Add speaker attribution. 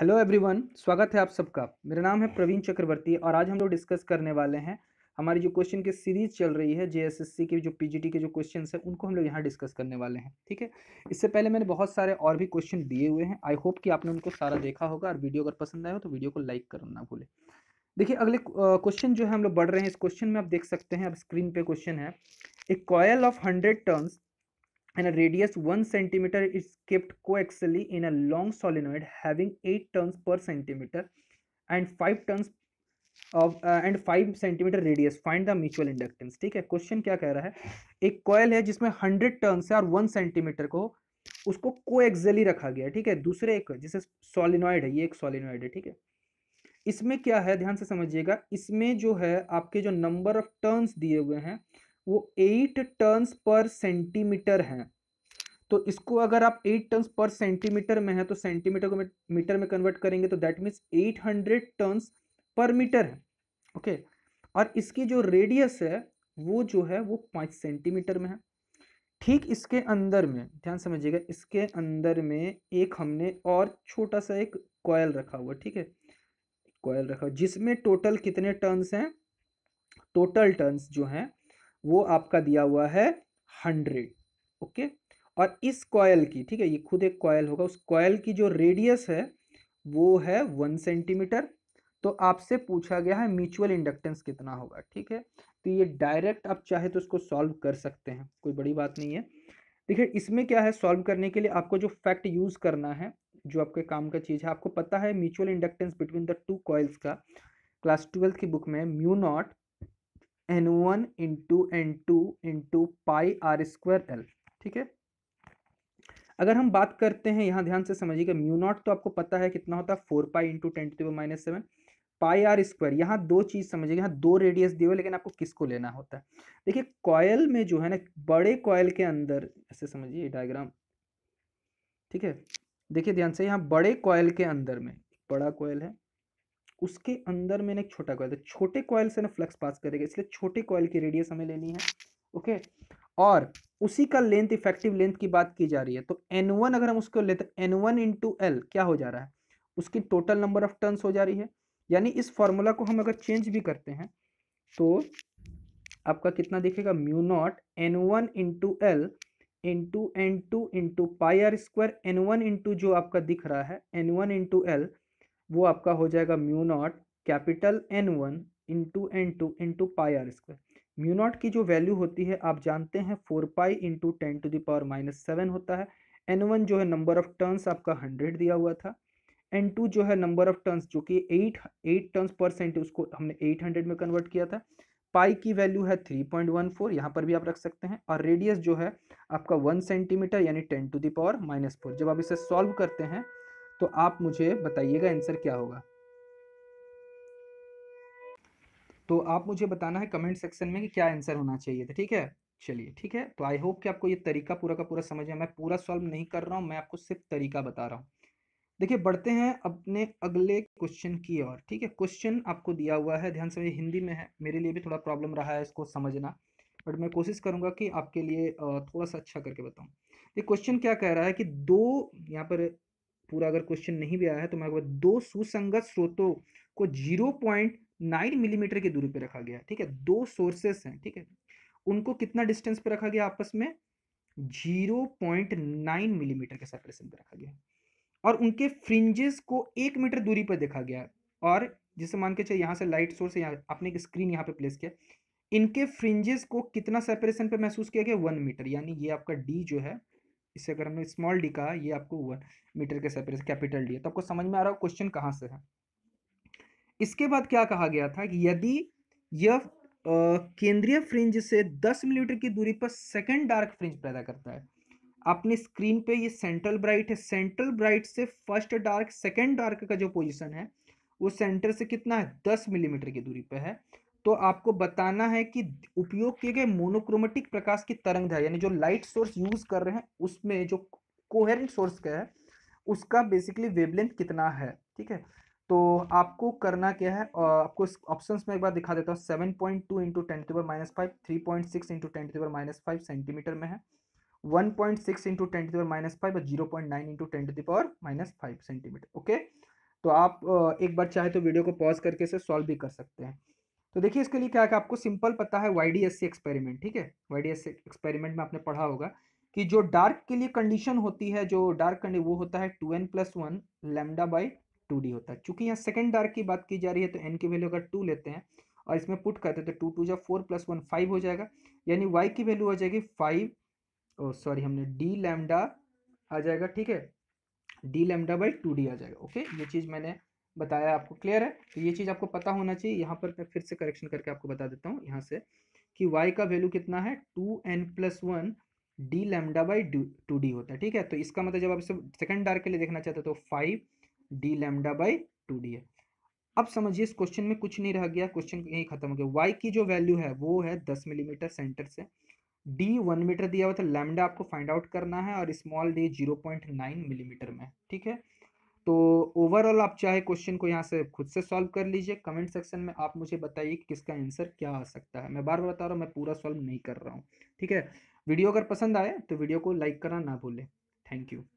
Speaker 1: Hello everyone स्वागत है आप सबका मेरा नाम है प्रवीण चक्रवर्ती और आज हम लोग डिस्कस करने वाले हैं हमारी जो क्वेश्चन की सीरीज चल रही है जेएसएससी के जो पीजीटी के जो क्वेश्चन हैं उनको हम लोग यहाँ डिस्कस करने वाले हैं ठीक है इससे पहले मैंने बहुत सारे और भी क्वेश्चन दिए हुए हैं आई होप कि आपने उनको सारा देखा होगा और वीडियो अगर पसंद आए हो तो वीडियो को लाइक करना ना भूलें देखिए अगले क्वेश्चन जो है हम लोग बढ़ रहे हैं इस क्वेश्चन में आप देख सकते हैं अब स्क्रीन पे क्वेश्चन है a coil of hundred turns and a radius 1 centimeter is kept coaxially in a long solenoid having 8 turns per centimeter and 5 turns of uh, and 5 centimeter radius find the mutual ठीक है question क्या कह रहा है एक coil है जिसमें hundred turn है और वन सेंटीमीटर को उसको को एक्सली रखा गया ठीक है दूसरे एक जैसे सोलिनॉइड है ये एक सोलिनॉइड है ठीक है इसमें क्या है ध्यान से समझिएगा इसमें जो है आपके जो नंबर ऑफ टर्न्स दिए हुए हैं वो एट टर्न्स पर सेंटीमीटर हैं तो इसको अगर आप एट टन पर सेंटीमीटर में है तो सेंटीमीटर को मीटर में कन्वर्ट करेंगे तो that means eight hundred turn per metre है ओके okay? और इसकी जो रेडियस है वो जो है वो पाँच सेंटीमीटर में है ठीक इसके अंदर में ध्यान समझिएगा इसके अंदर में एक हमने और छोटा सा एक कॉयल रखा हुआ ठीक है कॉयल रखा जिसमें टोटल कितने टर्न्स हैं टोटल टर्न्स जो हैं वो आपका दिया हुआ है हंड्रेड ओके और इस कॉयल की ठीक है ये खुद एक कॉयल होगा उस कॉयल की जो रेडियस है वो है वन सेंटीमीटर तो आपसे पूछा गया है म्यूचुअल इंडक्टेंस कितना होगा ठीक है तो ये डायरेक्ट आप चाहे तो इसको सॉल्व कर सकते हैं कोई बड़ी बात नहीं है देखिए इसमें क्या है सॉल्व करने के लिए आपको जो फैक्ट यूज़ करना है जो आपके काम का चीज़ है आपको पता है mutual inductance between the two coils का क्लास ट्वेल्थ की बुक में mu naught N one into N two into pi R square L ठीक है अगर हम बात करते हैं यहाँ ध्यान से समझिएगा म्यू नॉट तो आपको पता है कितना होता है four pi into ten to minus seven pi R square यहाँ दो चीज़ समझिएगा यहाँ दो रेडियस दिए हुए लेकिन आपको किसको लेना होता है देखिए कॉयल में जो है ना बड़े कॉयल के अंदर ऐसे समझिए डायग्राम ठीक है देखिए ध्यान से यहाँ बड़े कॉयल के अंदर में बड़ा कॉयल है उसके अंदर मैंने एक छोटा कॉयल छोटे कॉयल से ना फ्लक्स पास करेगा इसलिए छोटे कॉयल की रेडियस हमें लेनी है ओके और उसी का लेंथ इफेक्टिव लेंथ की बात की जा रही है तो एन वन अगर हम उसको लेते एन वन इंटू एल क्या हो जा रहा है उसकी टोटल नंबर ऑफ टर्न्स हो जा रही है यानी इस फॉर्मूला को हम अगर चेंज भी करते हैं तो आपका कितना दिखेगा mu naught N one into L into N two into pi R square N one into जो आपका दिख रहा है एन वन इंटू एल वो आपका हो जाएगा mu naught capital N one into N two into pi R square mu naught की जो वैल्यू होती है आप जानते हैं four pi into ten to the power minus seven होता है एन वन जो है नंबर ऑफ टर्न्स आपका हंड्रेड दिया हुआ था एन टू जो है नंबर ऑफ टर्न्स जो कि eight eight turns per cent उसको हमने एट हंड्रेड में कन्वर्ट किया था पाई की वैल्यू है थ्री पॉइंट वन फोर यहाँ पर भी आप रख सकते हैं और रेडियस जो है आपका वन सेंटीमीटर यानी ten to the power minus four जब आप इसे सॉल्व करते हैं तो आप मुझे बताइएगा आंसर क्या होगा तो आप मुझे बताना है कमेंट सेक्शन में कि क्या आंसर होना चाहिए था ठीक है चलिए ठीक है तो आई होप कि आपको ये तरीका पूरा का पूरा समझ में मैं पूरा सॉल्व नहीं कर रहा हूँ मैं आपको सिर्फ तरीका बता रहा हूँ देखिए बढ़ते हैं अपने अगले क्वेश्चन की ओर ठीक है क्वेश्चन आपको दिया हुआ है ध्यान से हिंदी में है मेरे लिए भी थोड़ा प्रॉब्लम रहा है इसको समझना बट मैं कोशिश करूँगा कि आपके लिए थोड़ा सा अच्छा करके बताऊँ ये क्वेश्चन क्या कह रहा है कि दो यहाँ पर पूरा अगर क्वेश्चन नहीं भी आया है तो मैं दो सुसंगत स्रोतों को जीरो पॉइंट नाइन मिलीमीटर की दूरी पर रखा गया ठीक है दो सोर्सेस हैं ठीक है उनको कितना डिस्टेंस पर रखा गया आपस में जीरो पॉइंट नाइन मिलीमीटर के सेपरेशन पर रखा गया और उनके फ्रिंजेस को एक मीटर दूरी पर देखा गया और जिसे मान के चाहिए यहाँ से लाइट सोर्स यहाँ आपने एक स्क्रीन यहाँ पे प्लेस किया इनके फ्रिंजेस को कितना सेपरेशन पे महसूस किया गया वन मीटर यानी ये आपका डी जो है इससे अगर हमने स्मॉल डी कहा ये आपको वन मीटर के सेपरेशन कैपिटल डी है तो आपको समझ में आ रहा है क्वेश्चन कहाँ से है इसके बाद क्या कहा गया था कि यदि यह केंद्रीय फ्रिंज से 10 मिलीमीटर की दूरी पर सेकेंड डार्क फ्रिंज पैदा करता है अपनी स्क्रीन पे ये सेंट्रल ब्राइट है सेंट्रल ब्राइट से फर्स्ट डार्क सेकेंड डार्क का जो पोजीशन है वो सेंटर से कितना है दस मिलीमीटर की दूरी पे है तो आपको बताना है कि उपयोग किए गए मोनोक्रोमेटिक प्रकाश की तरंग है यानी जो लाइट सोर्स यूज कर रहे हैं उसमें जो कोहेरेंट सोर्स का है उसका बेसिकली वेबलेंथ कितना है ठीक है तो आपको करना क्या है आपको इस ऑप्शन में एक बार दिखा देता हूँ seven point two into ten to minus five three point six into ten to minus five centimetre में है one point six into ten to minus five और zero point nine into ten to minus five centimetre okay तो आप एक बार चाहे तो video को pause करके इसे सॉल्व भी कर सकते हैं तो देखिए इसके लिए क्या है आपको सिंपल पता है Y D S C experiment ठीक है Y D S C experiment में आपने पढ़ा होगा कि जो डार्क के लिए कंडीशन होती है जो डार्क कंडी वो होता है two N plus one lambda by two D होता है चूंकि यहाँ सेकेंड डार्क की बात की जा रही है तो एन की वैल्यू अगर टू लेते हैं और इसमें पुट करते हैं तो टू टू जब फोर प्लस वन फाइव हो जाएगा यानी वाई की वैल्यू हो जाएगी फाइव और सॉरी हमने डी लैमडा आ जाएगा ठीक है D lambda by two D आ जाएगा ओके ये चीज़ मैंने बताया आपको क्लियर है तो ये चीज़ आपको पता होना चाहिए यहाँ पर मैं फिर से करेक्शन करके आपको बता देता हूँ यहाँ से कि y का वैल्यू कितना है two N plus one D lambda by two D होता है ठीक है तो इसका मतलब जब आप इसे सेकेंड डार के लिए देखना चाहते हो तो five D lambda by two D अब समझिए इस क्वेश्चन में कुछ नहीं रह गया क्वेश्चन यहीं खत्म हो गया वाई की जो वैल्यू है वो है दस मिलीमीटर सेंटर से डी वन मीटर दिया हुआ था लेमडा आपको फाइंड आउट करना है और small D zero point nine millimetre में ठीक है तो ओवरऑल आप चाहे क्वेश्चन को यहाँ से खुद से सॉल्व कर लीजिए कमेंट सेक्शन में आप मुझे बताइए कि किसका आंसर क्या आ सकता है मैं बार बार बता रहा हूँ मैं पूरा सॉल्व नहीं कर रहा हूँ ठीक है वीडियो अगर पसंद आए तो वीडियो को लाइक करना ना भूलें थैंक यू